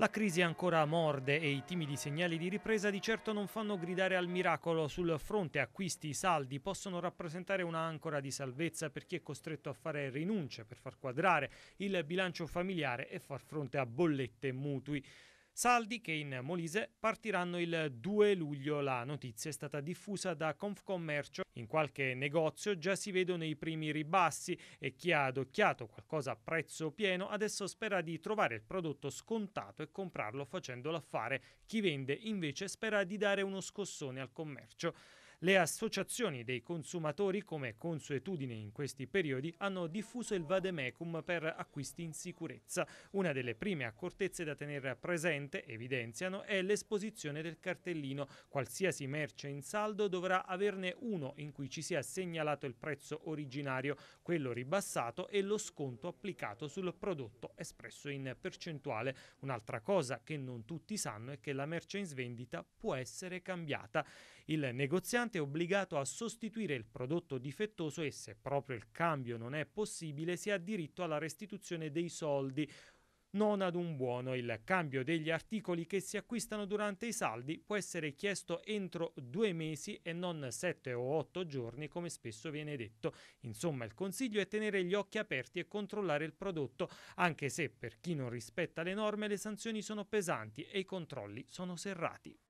La crisi ancora morde e i timidi segnali di ripresa di certo non fanno gridare al miracolo. Sul fronte acquisti saldi possono rappresentare ancora di salvezza per chi è costretto a fare rinunce per far quadrare il bilancio familiare e far fronte a bollette e mutui saldi che in Molise partiranno il 2 luglio. La notizia è stata diffusa da Confcommercio. In qualche negozio già si vedono i primi ribassi e chi ha adocchiato qualcosa a prezzo pieno adesso spera di trovare il prodotto scontato e comprarlo facendolo affare. Chi vende invece spera di dare uno scossone al commercio. Le associazioni dei consumatori, come consuetudine in questi periodi, hanno diffuso il vademecum per acquisti in sicurezza. Una delle prime accortezze da tenere presente, evidenziano, è l'esposizione del cartellino. Qualsiasi merce in saldo dovrà averne uno in cui ci sia segnalato il prezzo originario, quello ribassato e lo sconto applicato sul prodotto espresso in percentuale. Un'altra cosa che non tutti sanno è che la merce in svendita può essere cambiata. Il negoziante fabricante è obbligato a sostituire il prodotto difettoso e se proprio il cambio non è possibile si ha diritto alla restituzione dei soldi non ad un buono. Il cambio degli articoli che si acquistano durante i saldi può essere chiesto entro due mesi e non sette o otto giorni come spesso viene detto. Insomma il consiglio è tenere gli occhi aperti e controllare il prodotto, anche se per chi non rispetta le norme le sanzioni sono pesanti e i controlli sono serrati.